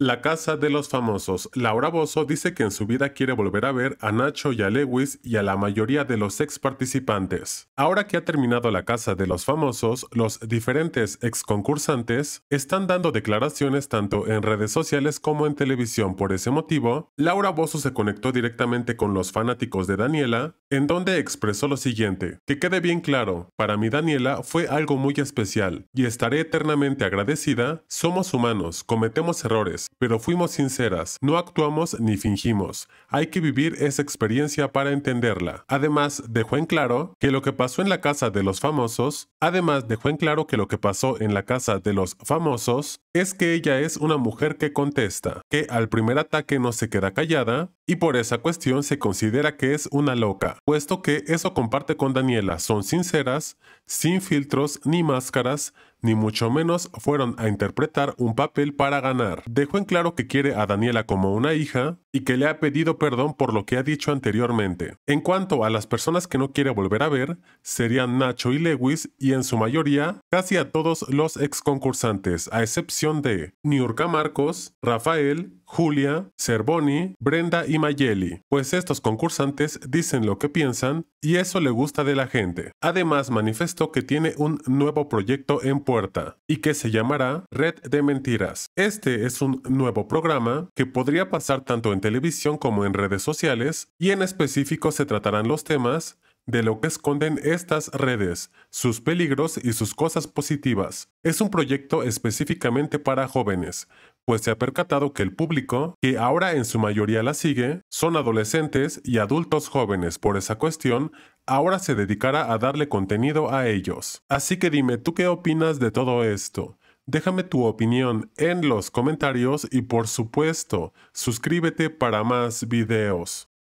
La casa de los famosos. Laura Bozo dice que en su vida quiere volver a ver a Nacho y a Lewis y a la mayoría de los ex participantes. Ahora que ha terminado la casa de los famosos, los diferentes ex concursantes están dando declaraciones tanto en redes sociales como en televisión. Por ese motivo, Laura Bozo se conectó directamente con los fanáticos de Daniela, en donde expresó lo siguiente: Que quede bien claro, para mí Daniela fue algo muy especial y estaré eternamente agradecida. Somos humanos, cometemos errores pero fuimos sinceras, no actuamos ni fingimos, hay que vivir esa experiencia para entenderla. Además, dejó en claro que lo que pasó en la casa de los famosos, además dejó en claro que lo que pasó en la casa de los famosos es que ella es una mujer que contesta, que al primer ataque no se queda callada y por esa cuestión se considera que es una loca, puesto que eso comparte con Daniela, son sinceras, sin filtros ni máscaras, ni mucho menos fueron a interpretar un papel para ganar. Dejó en claro que quiere a Daniela como una hija y que le ha pedido perdón por lo que ha dicho anteriormente. En cuanto a las personas que no quiere volver a ver, serían Nacho y Lewis y en su mayoría casi a todos los ex concursantes, a excepción de Niurka Marcos, Rafael, Julia, Cervoni, Brenda y Mayeli, pues estos concursantes dicen lo que piensan y eso le gusta de la gente. Además manifestó que tiene un nuevo proyecto en puerta y que se llamará Red de Mentiras. Este es un nuevo programa que podría pasar tanto en televisión como en redes sociales y en específico se tratarán los temas de lo que esconden estas redes, sus peligros y sus cosas positivas. Es un proyecto específicamente para jóvenes, pues se ha percatado que el público, que ahora en su mayoría la sigue, son adolescentes y adultos jóvenes. Por esa cuestión, ahora se dedicará a darle contenido a ellos. Así que dime, ¿tú qué opinas de todo esto? Déjame tu opinión en los comentarios y por supuesto, suscríbete para más videos.